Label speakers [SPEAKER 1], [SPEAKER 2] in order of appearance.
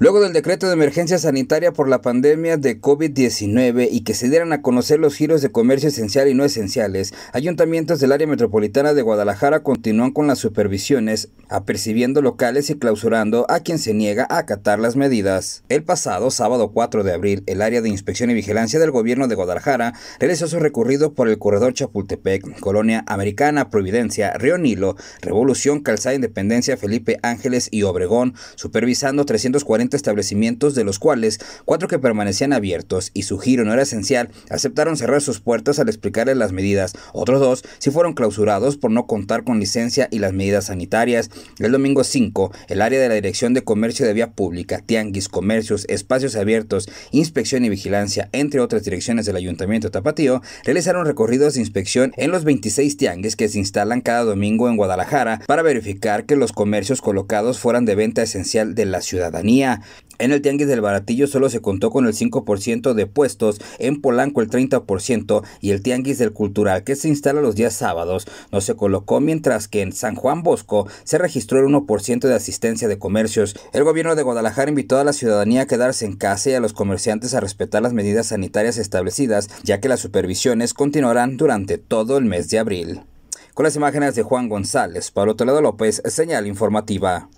[SPEAKER 1] Luego del decreto de emergencia sanitaria por la pandemia de COVID-19 y que se dieran a conocer los giros de comercio esencial y no esenciales, ayuntamientos del área metropolitana de Guadalajara continúan con las supervisiones, apercibiendo locales y clausurando a quien se niega a acatar las medidas. El pasado sábado 4 de abril, el área de inspección y vigilancia del gobierno de Guadalajara realizó su recorrido por el corredor Chapultepec, Colonia Americana, Providencia, Río Nilo, Revolución, Calzada Independencia, Felipe Ángeles y Obregón, supervisando 340 establecimientos, de los cuales cuatro que permanecían abiertos y su giro no era esencial, aceptaron cerrar sus puertas al explicarles las medidas. Otros dos sí fueron clausurados por no contar con licencia y las medidas sanitarias. El domingo 5, el área de la Dirección de Comercio de Vía Pública, tianguis, comercios, espacios abiertos, inspección y vigilancia, entre otras direcciones del Ayuntamiento Tapatío, realizaron recorridos de inspección en los 26 tianguis que se instalan cada domingo en Guadalajara para verificar que los comercios colocados fueran de venta esencial de la ciudadanía. En el Tianguis del Baratillo solo se contó con el 5% de puestos, en Polanco el 30% y el Tianguis del Cultural que se instala los días sábados no se colocó, mientras que en San Juan Bosco se registró el 1% de asistencia de comercios. El gobierno de Guadalajara invitó a la ciudadanía a quedarse en casa y a los comerciantes a respetar las medidas sanitarias establecidas, ya que las supervisiones continuarán durante todo el mes de abril. Con las imágenes de Juan González, Pablo Toledo López, señal informativa.